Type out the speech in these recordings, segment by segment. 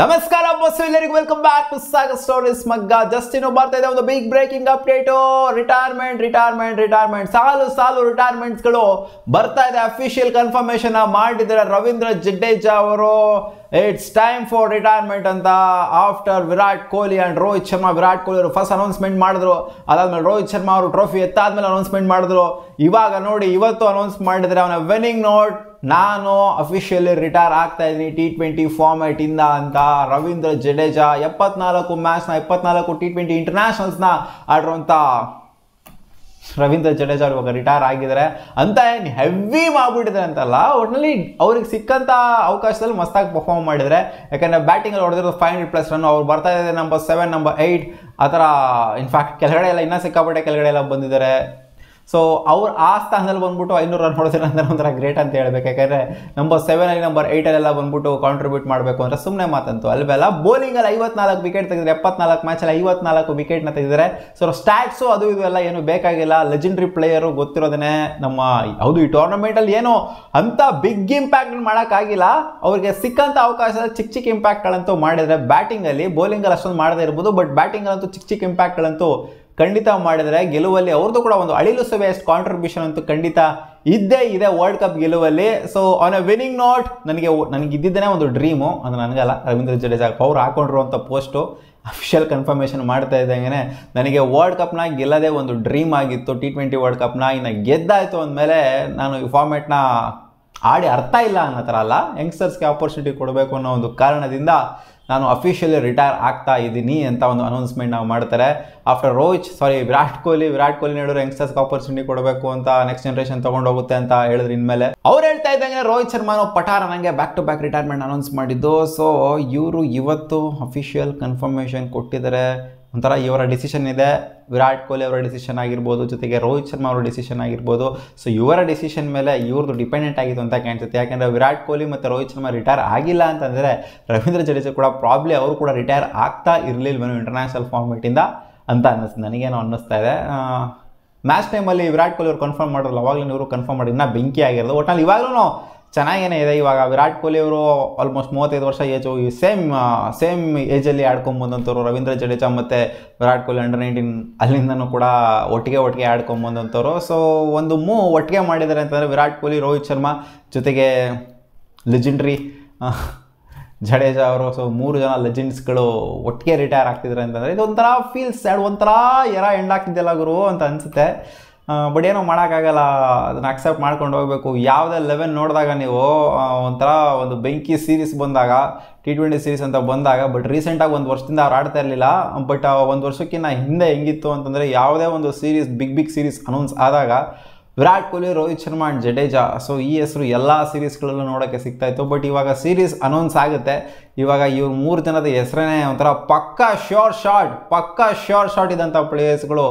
ನಮಸ್ಕಾರ ಬಸ್ಸು ಎಲ್ಲರಿಗೂ welcome back to Sagar stories ಮಗ್ಗ ಜಸ್ಟ್ ಇನ್ನು ಬರ್ತಾ ಇದೆ ಒಂದು big breaking update retirement retirement retirement ಸಾಲು ಸಾಲು ರಿಟೈರ್ಮೆಂಟ್ಸ್ಗಳು ಬರ್ತಾ ಇದೆ ಅಫಿಷಿಯಲ್ ಕನ್ಫರ್ಮೇಶನ್ ಮಾಡಿದರೆ ರವೀಂದ್ರ ಜಡೇಜಾ ಅವರು ಇಟ್ಸ್ ಟೈಮ್ ಫಾರ್ ರಿಟೈರ್ಮೆಂಟ್ ಅಂತ ಆಫ್ಟರ್ ವಿರಾಟ್ ಕೊಹ್ಲಿ ಅಂಡ್ ರೋಹಿತ್ ಶರ್ಮಾ ವಿರಾಟ್ ಕೊಹ್ಲಿ ಅವರು ಫಸ್ಟ್ ಅನೌನ್ಸ್ಮೆಂಟ್ ಮಾಡಿದ್ರು ಅದಾದ್ಮೇಲೆ ರೋಹಿತ್ ಶರ್ಮಾ ಅವರು ಟ್ರೋಫಿ ಎತ್ತಾದ್ಮೇಲೆ ಅನೌನ್ಸ್ಮೆಂಟ್ ಮಾಡಿದ್ರು ಇವಾಗ ನೋಡಿ ಇವತ್ತು ಅನೌನ್ಸ್ ಮಾಡಿದರೆ ಅವನ ವಿನ್ನಿಂಗ್ ನೋಟ್ ನಾನು ಅಫಿಷಿಯಲಿ ರಿಟೈರ್ ಆಗ್ತಾ ಇದ್ದೀನಿ ಟಿ ಟ್ವೆಂಟಿ ಇಂದ ಅಂತ ರವೀಂದ್ರ ಜಡೇಜಾ ಎಪ್ಪತ್ನಾಲ್ಕು ಮ್ಯಾಚ್ನ ಎಪ್ಪತ್ನಾಲ್ಕು ಟಿ ಟ್ವೆಂಟಿ ಇಂಟರ್ನ್ಯಾಷನಲ್ಸ್ನ ಆಡ್ರಂತ ರವೀಂದ್ರ ಜಡೇಜಾ ಇವಾಗ ರಿಟೈರ್ ಆಗಿದ್ದಾರೆ ಅಂತ ಏನು ಹೆವಿ ಮಾಡಿಬಿಟ್ಟಿದ್ದಾರೆ ಅಂತಲ್ಲ ಒಟ್ನಲ್ಲಿ ಅವ್ರಿಗೆ ಸಿಕ್ಕಂಥ ಅವಕಾಶದಲ್ಲಿ ಮಸ್ತಾಗಿ ಪರ್ಫಾರ್ಮ್ ಮಾಡಿದರೆ ಯಾಕಂದರೆ ಬ್ಯಾಟಿಂಗಲ್ಲಿ ಹೊಡೆದಿರೋದು ಫೈವ್ ಹಂಡ್ರೆಡ್ ಪ್ಲಸ್ ರನ್ ಅವ್ರು ಬರ್ತಾ ಇದ್ದಾರೆ ನಂಬರ್ ಸೆವೆನ್ ನಂಬರ್ ಏಯ್ಟ್ ಆ ಥರ ಇನ್ಫ್ಯಾಕ್ಟ್ ಕೆಳಗಡೆ ಎಲ್ಲ ಇನ್ನೂ ಸಿಕ್ಕಾಪಟ್ಟೆ ಕೆಳಗಡೆ ಎಲ್ಲ ಬಂದಿದ್ದಾರೆ ಸೊ ಅವ್ರು ಆ ಸ್ಥಾನದಲ್ಲಿ ಬಂದ್ಬಿಟ್ಟು ಐನೂರು ರನ್ ಹೊಡೆದಿಲ್ಲ ಅಂದ್ರೆ ಒಂಥರ ಗ್ರೇಟ್ ಅಂತ ಹೇಳ್ಬೇಕು ಯಾಕಂದ್ರೆ ನಂಬರ್ ಸೆವೆನಲ್ಲಿ ನಂಬರ್ ಏಟಲ್ಲೆಲ್ಲ ಬಂದ್ಬಿಟ್ಟು ಕಾಂಟ್ರಿಬ್ಯೂಟ್ ಮಾಡಬೇಕು ಅಂದರೆ ಸುಮ್ಮನೆ ಮಾತಂತು ಅಲ್ವೆಲ್ಲ ಬೌಲಿಂಗಲ್ಲಿ ಐವತ್ನಾಲ್ಕು ವಿಕೆಟ್ ತೆಗೆದ್ರೆ ಎಪ್ಪತ್ನಾಲ್ಕು ಮ್ಯಾಚಲ್ಲಿ ಐವತ್ನಾಲ್ಕು ವಿಕೆಟ್ನ ತೆಗೆದರೆ ಸೊ ಸ್ಟ್ಯಾಟ್ಸು ಅದು ಇದು ಎಲ್ಲ ಏನು ಬೇಕಾಗಿಲ್ಲ ಲೆಜೆಂಡ್ರಿ ಪ್ಲೇಯರು ಗೊತ್ತಿರೋದನ್ನೇ ನಮ್ಮ ಹೌದು ಈ ಟೂರ್ನಮೆಂಟಲ್ಲಿ ಏನು ಅಂಥ ಬಿಗ್ ಇಂಪ್ಯಾಕ್ಟ್ ಮಾಡೋಕ್ಕಾಗಿಲ್ಲ ಅವ್ರಿಗೆ ಸಿಕ್ಕಂಥ ಅವಕಾಶ ಚಿಕ್ಕ ಚಿಕ್ಕ ಇಂಪ್ಯಾಕ್ಟ್ಗಳಂತೂ ಮಾಡಿದರೆ ಬ್ಯಾಟಿಂಗಲ್ಲಿ ಬೌಲಿಂಗಲ್ಲಿ ಅಷ್ಟೊಂದು ಮಾಡದೇ ಇರ್ಬೋದು ಬಟ್ ಬ್ಯಾಟಿಂಗಲ್ಲಂತೂ ಚಿಕ್ಕ ಚಿಕ್ಕ ಇಂಪ್ಯಾಕ್ಟ್ಗಳಂತೂ ಖಂಡಿತ ಮಾಡಿದರೆ ಗೆಲುವಲ್ಲಿ ಅವ್ರದ್ದು ಕೂಡ ಒಂದು ಅಳಿಲು ಸವೆಯಷ್ಟು ಕಾಂಟ್ರಿಬ್ಯೂಷನ್ ಅಂತೂ ಖಂಡಿತ ಇದ್ದೇ ಇದೆ ವರ್ಲ್ಡ್ ಕಪ್ ಗೆಲುವಲ್ಲಿ so on a winning note ನನಗೆ ನನಗೆ ಇದ್ದಿದ್ದನೇ ಒಂದು ಡ್ರೀಮು ಅದು ನನಗಲ್ಲ ರವೀಂದ್ರ ಜಡೇಜಾ ಅವ್ರು ಹಾಕೊಂಡಿರುವಂಥ ಪೋಸ್ಟು ಅಫಿಷಿಯಲ್ ಕನ್ಫರ್ಮೇಷನ್ ಮಾಡ್ತಾ ಇದ್ದಂಗೆ ನನಗೆ ವರ್ಲ್ಡ್ ಕಪ್ನ ಗೆಲ್ಲದೆ ಒಂದು ಡ್ರೀಮ್ ಆಗಿತ್ತು ಟಿ ಟ್ವೆಂಟಿ ವರ್ಲ್ಡ್ ಕಪ್ನ ಇನ್ನು ಗೆದ್ದಾಯಿತು ಅಂದಮೇಲೆ ನಾನು ಈ ಫಾರ್ಮೆಟ್ನ ಆಡಿ ಅರ್ಥ ಇಲ್ಲ ಅನ್ನೋ ಥರ ಅಲ್ಲ ಯಂಗ್ಸ್ಟರ್ಸ್ಗೆ ಆಪರ್ಚುನಿಟಿ ಕೊಡಬೇಕು ಅನ್ನೋ ಒಂದು ಕಾರಣದಿಂದ ನಾನು ಅಫಿಷಿಯಲಿ ರಿಟೈರ್ ಆಗ್ತಾ ಇದ್ದೀನಿ ಅಂತ ಒಂದು ಅನೌನ್ಸ್ಮೆಂಟ್ ನಾವು ಮಾಡ್ತಾರೆ ಆಫ್ಟರ್ ರೋಹಿತ್ ಸಾರಿ ವಿರಾಟ್ ಕೊಹ್ಲಿ ವಿರಾಟ್ ಕೊಹ್ಲಿ ನೋಡಿದ್ರೆ ಯಂಗ್ಸ್ಟರ್ಸ್ಗೆ ಆಪರ್ಚುನಿಟಿ ಕೊಡಬೇಕು ಅಂತ ನೆಕ್ಸ್ಟ್ ಜನರೇಷನ್ ಹೋಗುತ್ತೆ ಅಂತ ಹೇಳಿದ್ರು ಇನ್ಮೇಲೆ ಅವ್ರು ಹೇಳ್ತಾ ಇದ್ದಂಗೆ ರೋಹಿತ್ ಶರ್ಮಾನು ಪಠಾರ ನನಗೆ back to back retirement announce ಮಾಡಿದ್ದು ಸೊ ಇವರು ಇವತ್ತು ಅಫಿಷಿಯಲ್ ಕನ್ಫರ್ಮೇಷನ್ ಕೊಟ್ಟಿದ್ದಾರೆ ಒಂಥರ ಇವರ ಡಿಸಿಷನ್ ಇದೆ ವಿರಾಟ್ ಕೊಹ್ಲಿ ಅವರ ಡಿಸಿಷನ್ ಆಗಿರ್ಬೋದು ಜೊತೆಗೆ ರೋಹಿತ್ ಶರ್ಮಾ ಅವರ ಡಿಸಿಷನ್ ಆಗಿರ್ಬೋದು ಸೊ ಇವರ ಡಿಸಿಷನ್ ಮೇಲೆ ಇವ್ರದ್ದು ಡಿಪೆಂಡೆಂಟ್ ಆಗಿತ್ತು ಅಂತ ಕಾಣಿಸುತ್ತೆ ಯಾಕೆಂದರೆ ವಿರಾಟ್ ಕೊಹ್ಲಿ ಮತ್ತು ರೋಹಿತ್ ಶರ್ಮಾ ರಿಟೈರ್ ಆಗಿಲ್ಲ ಅಂತಂದರೆ ರವೀಂದ್ರ ಜಡೇಜಾ ಕೂಡ ಪ್ರಾಬ್ಲಿ ಅವರು ಕೂಡ ರಿಟೈರ್ ಆಗ್ತಾ ಇರಲಿಲ್ವೇನೋ ಇಂಟರ್ನ್ಯಾಷನಲ್ ಫಾರ್ಮೆಟಿಂದ ಅಂತ ಅನ್ನಿಸ್ತು ನನಗೇನು ಅನ್ನಿಸ್ತಾ ಇದೆ ಮ್ಯಾಚ್ ಟೈಮಲ್ಲಿ ವಿರಾಟ್ ಕೊಹ್ಲಿ ಅವರು ಕನ್ಫರ್ಮ್ ಮಾಡೋಲ್ಲ ಅವಾಗಲೂ ಇವರು ಕನ್ಫರ್ಮ್ ಮಾಡಿ ಇನ್ನೂ ಬೆಂಕಿ ಆಗಿರೋದು ಒಟ್ನಲ್ಲಿ ಇವಾಗಲೂ ಚೆನ್ನಾಗೇನೆ ಇದೆ ಇವಾಗ ವಿರಾಟ್ ಕೊಹ್ಲಿ ಅವರು ಆಲ್ಮೋಸ್ಟ್ ಮೂವತ್ತೈದು ವರ್ಷ ಏಜು ಸೇಮ್ ಸೇಮ್ ಏಜಲ್ಲಿ ಆಡ್ಕೊಂಬಂದಂಥವ್ರು ರವೀಂದ್ರ ಜಡೇಜಾ ಮತ್ತು ವಿರಾಟ್ ಕೊಹ್ಲಿ ಅಂಡರ್ ನೈನ್ಟೀನ್ ಅಲ್ಲಿಂದನೂ ಕೂಡ ಒಟ್ಟಿಗೆ ಒಟ್ಟಿಗೆ ಆಡ್ಕೊಂಬಂದಂಥವ್ರು ಸೊ ಒಂದು ಮೂವ್ ಒಟ್ಟಿಗೆ ಮಾಡಿದ್ದಾರೆ ಅಂತಂದರೆ ವಿರಾಟ್ ಕೊಹ್ಲಿ ರೋಹಿತ್ ಶರ್ಮಾ ಜೊತೆಗೆ ಲೆಜೆಂಡ್ರಿ ಜಡೇಜಾ ಅವರು ಸೊ ಮೂರು ಜನ ಲೆಜೆಂಡ್ಸ್ಗಳು ಒಟ್ಟಿಗೆ ರಿಟೈರ್ ಆಗ್ತಿದ್ದಾರೆ ಅಂತಂದರೆ ಇದೊಂಥರ ಫೀಲ್ಸ್ ಸ್ಯಾಡ್ ಒಂಥರ ಎರ ಹಾಕಿದ್ದೆಲ್ಲ ಗುರು ಅಂತ ಅನಿಸುತ್ತೆ ಬಟ್ ಏನೋ ಮಾಡೋಕ್ಕಾಗಲ್ಲ ಅದನ್ನು ಅಕ್ಸೆಪ್ಟ್ ಮಾಡ್ಕೊಂಡು ಹೋಗಬೇಕು ಯಾವುದೇ ಲೆವೆನ್ ನೋಡಿದಾಗ ನೀವು ಒಂಥರ ಒಂದು ಬೆಂಕಿ ಸೀರೀಸ್ ಬಂದಾಗ ಟಿ ಟ್ವೆಂಟಿ ಸೀರೀಸ್ ಅಂತ ಬಂದಾಗ ಬಟ್ ರೀಸೆಂಟಾಗಿ ಒಂದು ವರ್ಷದಿಂದ ಅವ್ರು ಆಡ್ತಾ ಇರಲಿಲ್ಲ ಬಟ್ ಒಂದು ವರ್ಷಕ್ಕಿಂತ ಹಿಂದೆ ಹೆಂಗಿತ್ತು ಅಂತಂದರೆ ಯಾವುದೇ ಒಂದು series big big series announce ಆದಾಗ ವಿರಾಟ್ ಕೊಹ್ಲಿ ರೋಹಿತ್ ಶರ್ಮಾ ಅಂಡ್ ಜಡೇಜಾ ಸೊ ಈ ಹೆಸರು ಎಲ್ಲ ಸೀರೀಸ್ಗಳಲ್ಲೂ ನೋಡೋಕ್ಕೆ ಇತ್ತು ಬಟ್ ಇವಾಗ ಸೀರೀಸ್ ಅನೌನ್ಸ್ ಆಗುತ್ತೆ ಇವಾಗ ಇವ್ರು ಮೂರು ಜನದ ಹೆಸರೇ ಒಂಥರ ಪಕ್ಕಾ ಶ್ಯೋರ್ ಶಾರ್ಟ್ ಪಕ್ಕಾ ಶ್ಯೋರ್ ಶಾರ್ಟ್ ಇದ್ದಂಥ ಪ್ಲೇಯರ್ಸ್ಗಳು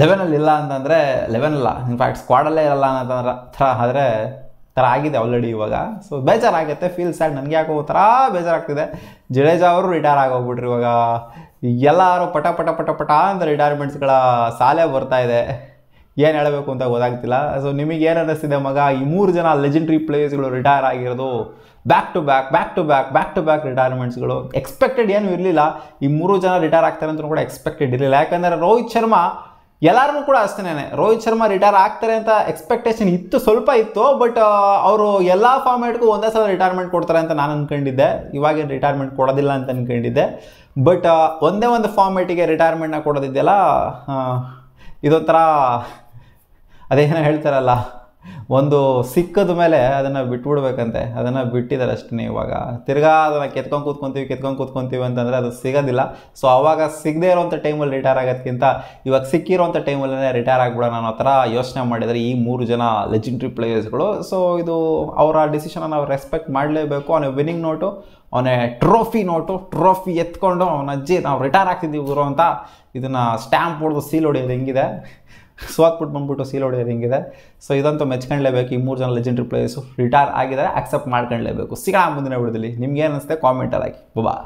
ಲೆವೆನಲ್ಲಿ ಇಲ್ಲ ಅಂತಂದರೆ ಲೆವೆನ್ ಇಲ್ಲ ಇನ್ಫ್ಯಾಕ್ಟ್ ಸ್ಕ್ವಾಡಲ್ಲೇ ಇರಲ್ಲ ಅಂತಂದ್ರೆ ಥರ ಆದರೆ ಥರ ಆಗಿದೆ ಆಲ್ರೆಡಿ ಇವಾಗ ಸೊ ಬೇಜಾರಾಗುತ್ತೆ ಫೀಲ್ ಸ್ಯಾಡ್ ನನಗೆ ಯಾಕೋ ಥರ ಬೇಜಾರಾಗ್ತಿದೆ ಜಡೇಜಾ ಅವರು ರಿಟೈರ್ ಆಗೋಗ್ಬಿಟ್ರಿ ಇವಾಗ ಎಲ್ಲರೂ ಪಟ ಪಟ ಪಟ ಪಟ ಅಂತ ರಿಟೈರ್ಮೆಂಟ್ಸ್ಗಳ ಸಾಲೆ ಬರ್ತಾ ಇದೆ ಏನು ಹೇಳಬೇಕು ಅಂತ ಗೊತ್ತಾಗ್ತಿಲ್ಲ ಸೊ ನಿಮಗೆ ಏನು ಅನ್ನಿಸ್ತಿದೆ ಮಗ ಈ ಮೂರು ಜನ ಲೆಜೆಂಡ್ರಿ ಪ್ಲೇಯರ್ಸ್ಗಳು ರಿಟೈರ್ ಆಗಿರೋದು back to back back to back back to back ರಿಟೈರ್ಮೆಂಟ್ಸ್ಗಳು ಎಕ್ಸ್ಪೆಕ್ಟೆಡ್ ಏನೂ ಇರಲಿಲ್ಲ ಈ ಮೂರು ಜನ ರಿಟೈರ್ ಆಗ್ತಾರೆ ಅಂತ ಕೂಡ ಎಕ್ಸ್ಪೆಕ್ಟೆಡ್ ಇರಲಿಲ್ಲ ಯಾಕಂದರೆ ರೋಹಿತ್ ಶರ್ಮಾ ಎಲ್ಲಾರ್ಗೂ ಕೂಡ ಅಷ್ಟೇನೆ ರೋಹಿತ್ ಶರ್ಮಾ ರಿಟೈರ್ ಆಗ್ತಾರೆ ಅಂತ ಎಕ್ಸ್ಪೆಕ್ಟೇಷನ್ ಇತ್ತು ಸ್ವಲ್ಪ ಇತ್ತು ಬಟ್ ಅವರು ಎಲ್ಲ ಫಾರ್ಮೇಟ್ಗೂ ಒಂದೇ ಸಲ ರಿಟೈರ್ಮೆಂಟ್ ಕೊಡ್ತಾರೆ ಅಂತ ನಾನು ಅಂದ್ಕೊಂಡಿದ್ದೆ ಇವಾಗೇನು ರಿಟೈರ್ಮೆಂಟ್ ಕೊಡೋದಿಲ್ಲ ಅಂತ ಅಂದ್ಕೊಂಡಿದ್ದೆ ಬಟ್ ಒಂದೇ ಒಂದು ಫಾರ್ಮೇಟಿಗೆ ರಿಟೈರ್ಮೆಂಟ್ನ ಕೊಡೋದಿದ್ದೆಲ್ಲ ಇದೊಂಥರ ಅದೇನೋ ಹೇಳ್ತಾರಲ್ಲ ಒಂದು ಸಿಕ್ಕದ ಮೇಲೆ ಅದನ್ನು ಬಿಟ್ಬಿಡ್ಬೇಕಂತೆ ಅದನ್ನು ಬಿಟ್ಟಿದ್ದಾರೆ ಅಷ್ಟೇ ಇವಾಗ ತಿರ್ಗಾ ಅದನ್ನು ಕೆತ್ಕೊಂಡು ಕೂತ್ಕೊಂತೀವಿ ಕೆತ್ಕೊಂಡು ಕೂತ್ಕೊಂತೀವಿ ಅಂತಂದರೆ ಅದು ಸಿಗೋದಿಲ್ಲ ಸೊ ಆವಾಗ ಸಿಗದೇ ಇರೋವಂಥ ಟೈಮಲ್ಲಿ ರಿಟೈರ್ ಆಗೋದಕ್ಕಿಂತ ಇವಾಗ ಸಿಕ್ಕಿರೋಂಥ ಟೈಮಲ್ಲೇ ರಿಟೈರ್ ಆಗ್ಬಿಡೋಣ ಅನ್ನೋ ಥರ ಯೋಚನೆ ಮಾಡಿದರೆ ಈ ಮೂರು ಜನ ಲೆಜೆಂಡ್ರಿ ಪ್ಲೇಯರ್ಸ್ಗಳು ಸೊ ಇದು ಅವರ ಡಿಸಿಷನನ್ನು ನಾವು ರೆಸ್ಪೆಕ್ಟ್ ಮಾಡಲೇಬೇಕು ಅವನ ವಿನ್ನಿಂಗ್ ನೋಟು ಅವನೇ ಟ್ರೋಫಿ ನೋಟು ಟ್ರೋಫಿ ಎತ್ಕೊಂಡು ಅವನ ಅಜ್ಜಿ ನಾವು ರಿಟೈರ್ ಆಗ್ತಿದ್ದೀವಿ ಗುರು ಅಂತ ಇದನ್ನು ಸ್ಟ್ಯಾಂಪ್ ಹೊಡೆದು ಸೀಲ್ ಹೊಡೆಯೋದು ಹೆಂಗಿದೆ ಸೋತ್ಬಿಟ್ಟು ಬಂದ್ಬಿಟ್ಟು ಸೀಲ್ ಹೊಡೆಯೋದು ಹಿಂಗಿದೆ ಸೊ ಇದಂತೂ ಮೆಚ್ಕೊಳ್ಳೇಬೇಕು ಈ ಮೂರು ಜನ ಲೆಜೆಂಡ್ರಿ ಪ್ಲೇಯರ್ಸು ರಿಟೈರ್ ಆಗಿದ್ದಾರೆ ಆಕ್ಸೆಪ್ಟ್ ಮಾಡ್ಕೊಳ್ಳೇಬೇಕು ಸಿಗೋಣ ಮುಂದಿನ ವಿಡಿಯೋದಲ್ಲಿ ನಿಮ್ಗೆ ಅನಿಸುತ್ತೆ ಕಾಮೆಂಟಲ್ಲಿ ಹಾಕಿ ಬಾ